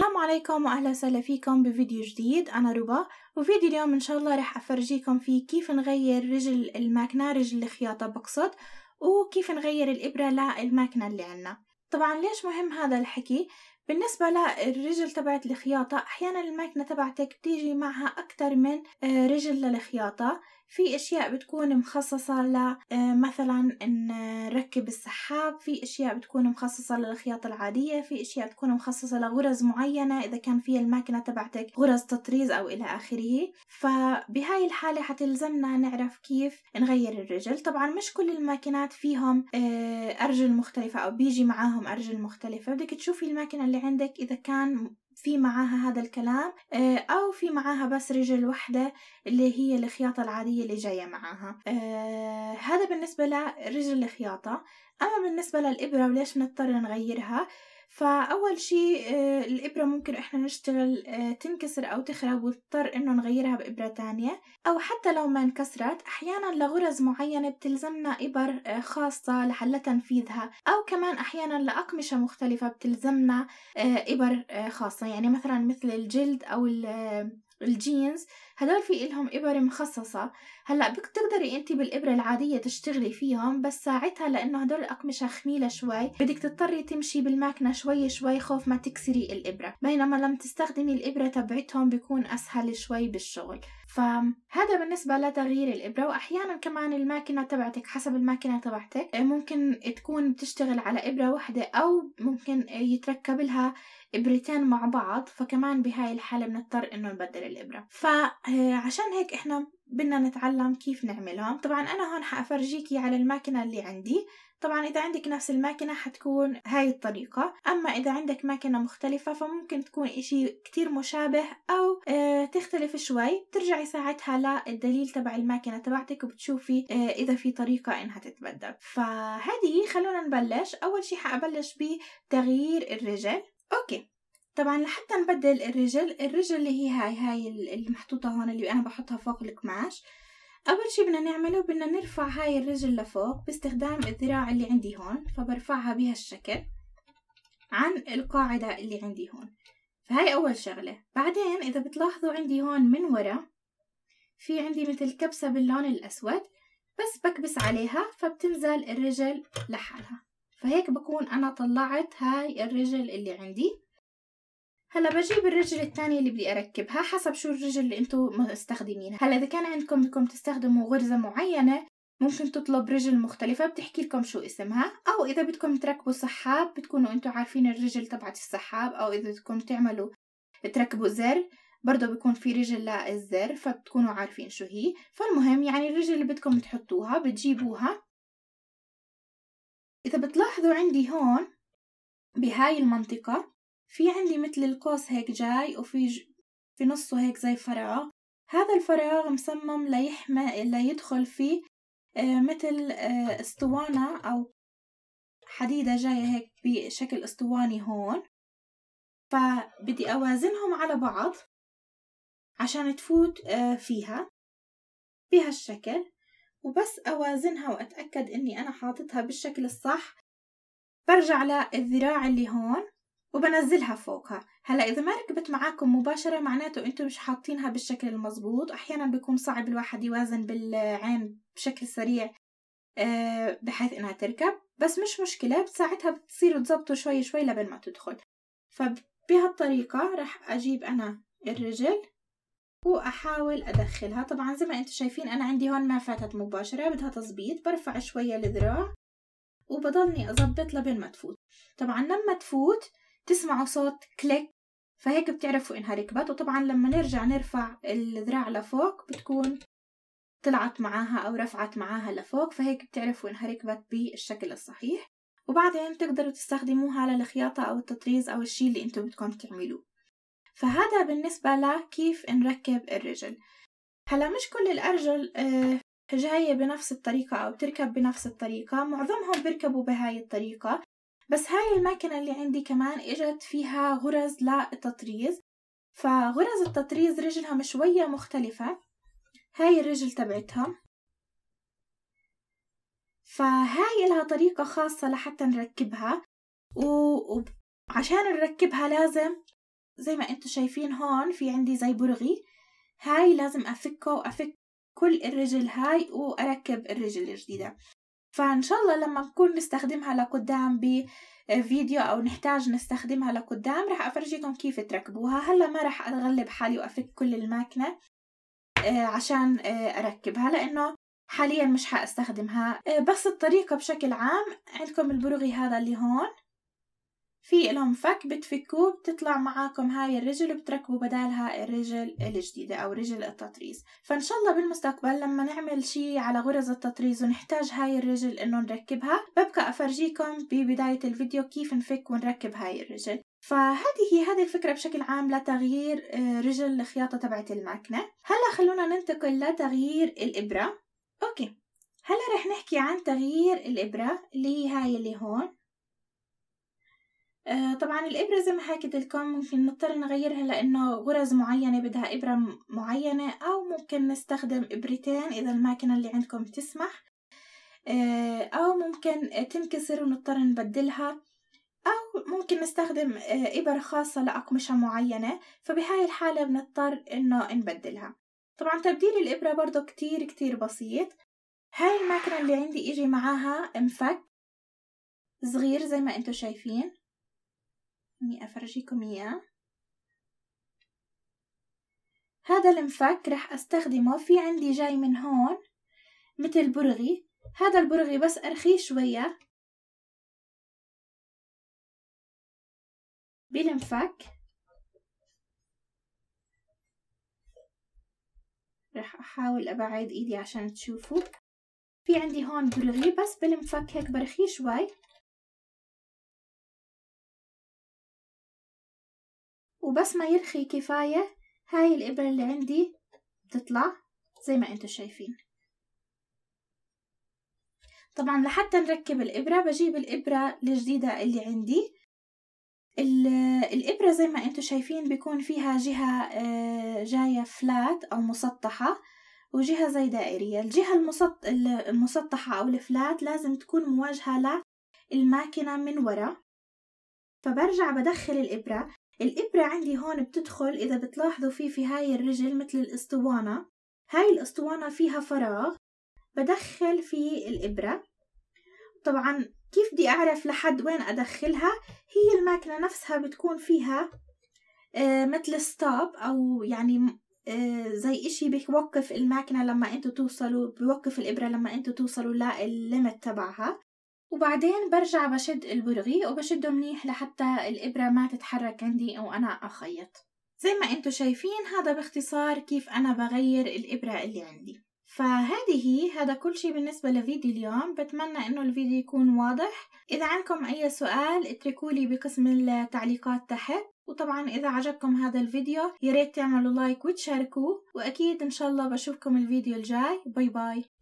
السلام عليكم واهلا وسهلا فيكم بفيديو جديد انا ربا وفيديو اليوم ان شاء الله رح افرجيكم فيه كيف نغير رجل الماكنه رجل الخياطه بقصد وكيف نغير الابره للماكنه اللي عنا طبعا ليش مهم هذا الحكي بالنسبة للرجل تبعت الخياطة أحيانا الماكنة تبعتك بتيجي معها أكتر من آه، رجل للخياطة في اشياء بتكون مخصصة ل آه، مثلا نركب السحاب في اشياء بتكون مخصصة للخياطة العادية في اشياء بتكون مخصصة لغرز معينة اذا كان في الماكنة تبعتك غرز تطريز او الى اخره فبهاي الحالة حتلزمنا نعرف كيف نغير الرجل طبعا مش كل الماكنات فيهم آه، ارجل مختلفة او بيجي معاهم ارجل مختلفة بدك تشوفي الماكنة اللي عندك اذا كان في معاها هذا الكلام آه، أو في معاها بس رجل واحدة اللي هي الخياطة العادية اللي جاية معاها أه هذا بالنسبة لرجل الخياطة أما بالنسبة للإبرة وليش نضطر نغيرها فاول شيء آه، الابره ممكن احنا نشتغل آه، تنكسر او تخرب ونضطر انه نغيرها بابره تانية او حتى لو ما انكسرت احيانا لغرز معينه بتلزمنا ابر آه، خاصه لحل تنفيذها او كمان احيانا لاقمشه مختلفه بتلزمنا ابر خاصه يعني مثلا مثل الجلد او الجينز هدول في إلهم إبر مخصصة هلا بتقدري انت بالإبرة العادية تشتغلي فيهم بس ساعتها لأنه هدول الأقمشة خميلة شوي بدك تضطري تمشي بالماكنة شوي شوي خوف ما تكسري الإبرة بينما لما تستخدمي الإبرة تبعتهم بيكون أسهل شوي بالشغل فهذا بالنسبة لتغيير الإبرة وأحيانا كمان الماكنة تبعتك حسب الماكنة تبعتك ممكن تكون بتشتغل على إبرة واحدة أو ممكن يتركب لها ابرتين مع بعض فكمان بهاي الحالة بنضطر انه نبدل الابرة فعشان آه، هيك احنا بدنا نتعلم كيف نعملها طبعا انا هون حافرجيكي على الماكينة اللي عندي طبعا اذا عندك نفس الماكينة حتكون هاي الطريقة اما اذا عندك ماكينة مختلفة فممكن تكون اشي كتير مشابه او اه تختلف شوي بترجعي ساعتها للدليل تبع الماكينة تبعتك وبتشوفي اه اذا في طريقة انها تتبدل فهذه خلونا نبلش اول شي حابلش بتغيير الرجل اوكي طبعا لحتى نبدل الرجل الرجل اللي هي هاي هاي اللي محطوطة هون اللي انا بحطها فوق القماش اول شي بدنا نعمله بدنا نرفع هاي الرجل لفوق باستخدام الذراع اللي عندي هون فبرفعها بهالشكل عن القاعدة اللي عندي هون فهاي اول شغلة بعدين اذا بتلاحظوا عندي هون من ورا في عندي مثل كبسة باللون الاسود بس بكبس عليها فبتنزل الرجل لحالها فهيك بكون أنا طلعت هاي الرجل اللي عندي هلا بجيب الرجل الثانية اللي بدي أركبها حسب شو الرجل اللي انتو مستخدمينها هلا إذا كان عندكم بدكم تستخدموا غرزة معينة ممكن تطلب رجل مختلفة بتحكي لكم شو اسمها أو إذا بدكم تركبوا سحاب بتكونوا انتو عارفين الرجل تبعت السحاب أو إذا بدكم تعملوا تركبوا زر برضه بيكون في رجل للزر فبتكونوا عارفين شو هي فالمهم يعني الرجل اللي بدكم تحطوها بتجيبوها إذا بتلاحظوا عندي هون بهاي المنطقة في عندي مثل القوس هيك جاي وفي ج... في نصه هيك زي فراغ هذا الفراغ مصمم ليحمى ليدخل فيه آه، مثل آه، اسطوانة أو حديدة جاية هيك بشكل اسطواني هون فبدي أوازنهم على بعض عشان تفوت آه، فيها بهالشكل وبس أوازنها وأتأكد إني أنا حاططها بالشكل الصح برجع للذراع اللي هون وبنزلها فوقها هلا إذا ما ركبت معاكم مباشرة معناته أنتم مش حاطينها بالشكل المزبوط أحيانا بيكون صعب الواحد يوازن بالعين بشكل سريع آه، بحيث إنها تركب بس مش مشكلة ساعتها بتصيروا تزبطوا شوي شوي لبين ما تدخل فبهالطريقة رح أجيب أنا الرجل واحاول ادخلها طبعا زي ما انتم شايفين انا عندي هون ما فاتت مباشرة بدها تظبيط برفع شوية الذراع وبضلني اظبط لبين ما تفوت طبعا لما تفوت تسمعوا صوت كليك فهيك بتعرفوا انها ركبت وطبعا لما نرجع نرفع الذراع لفوق بتكون طلعت معاها او رفعت معاها لفوق فهيك بتعرفوا انها ركبت بالشكل الصحيح وبعدين بتقدروا تستخدموها للخياطة او التطريز او الشي اللي انتم بدكم تعملوه فهذا بالنسبة لكيف نركب الرجل هلا مش كل الأرجل آه، جاية بنفس الطريقة أو بتركب بنفس الطريقة معظمهم بيركبوا بهاي الطريقة بس هاي الماكينة اللي عندي كمان إجت فيها غرز للتطريز فغرز التطريز رجلهم شوية مختلفة هاي الرجل تبعتهم فهاي لها طريقة خاصة لحتى نركبها وعشان نركبها لازم زي ما انتم شايفين هون في عندي زي برغي هاي لازم افكه وافك كل الرجل هاي واركب الرجل الجديدة فان شاء الله لما نكون نستخدمها لقدام بفيديو او نحتاج نستخدمها لقدام راح افرجيكم كيف تركبوها هلا ما راح اغلب حالي وافك كل الماكنة آه، عشان آه، اركبها لانه حاليا مش حاستخدمها آه، بس الطريقة بشكل عام عندكم البرغي هذا اللي هون في لهم فك بتفكوه بتطلع معاكم هاي الرجل وبتركبوا بدالها الرجل الجديدة أو رجل التطريز فإن شاء الله بالمستقبل لما نعمل شي على غرز التطريز ونحتاج هاي الرجل إنه نركبها ببقى أفرجيكم ببداية الفيديو كيف نفك ونركب هاي الرجل فهذه هي هذه الفكرة بشكل عام لتغيير آه، رجل الخياطة تبعت الماكنة هلا خلونا ننتقل لتغيير الإبرة أوكي هلا رح نحكي عن تغيير الإبرة اللي هي هاي اللي هون آه، طبعا الإبرة زي ما حكيت لكم ممكن نضطر نغيرها لأنه غرز معينة بدها إبرة معينة أو ممكن نستخدم إبرتين إذا الماكينة اللي عندكم بتسمح آه، أو ممكن تنكسر ونضطر نبدلها أو ممكن نستخدم آه، إبر خاصة لأقمشة معينة فبهاي الحالة بنضطر إنه نبدلها طبعا تبديل الإبرة برضه كتير كتير بسيط هاي الماكينة اللي عندي إجي معاها مفك صغير زي ما انتو شايفين اني افرجيكم اياه هذا المفك رح استخدمه في عندي جاي من هون مثل برغي هذا البرغي بس ارخيه شوية بالمفك رح احاول ابعد ايدي عشان تشوفوا في عندي هون برغي بس بالمفك هيك برخيه شوي وبس ما يرخي كفاية هاي الإبرة اللي عندي بتطلع زي ما انتو شايفين طبعا لحتى نركب الإبرة بجيب الإبرة الجديدة اللي عندي الإبرة زي ما انتو شايفين بيكون فيها جهة آه، جاية فلات أو مسطحة وجهة زي دائرية الجهة المسط... المسطحة أو الفلات لازم تكون مواجهة للماكنة من ورا فبرجع بدخل الإبرة الإبرة عندي هون بتدخل إذا بتلاحظوا في في هاي الرجل مثل الأسطوانة هاي الأسطوانة فيها فراغ بدخل فيه الإبرة طبعا كيف بدي أعرف لحد وين أدخلها هي الماكنة نفسها بتكون فيها آه مثل ستوب أو يعني آه زي إشي بيوقف الماكنة لما أنتوا توصلوا بيوقف الإبرة لما أنتوا توصلوا لا تبعها وبعدين برجع بشد البرغي وبشده منيح لحتى الإبرة ما تتحرك عندي أو أنا أخيط زي ما انتو شايفين هذا باختصار كيف أنا بغير الإبرة اللي عندي فهذه هذا كل شيء بالنسبة لفيديو اليوم بتمنى انه الفيديو يكون واضح اذا عندكم اي سؤال اتركوا لي بقسم التعليقات تحت وطبعا اذا عجبكم هذا الفيديو ياريت تعملوا لايك وتشاركوه واكيد ان شاء الله بشوفكم الفيديو الجاي باي باي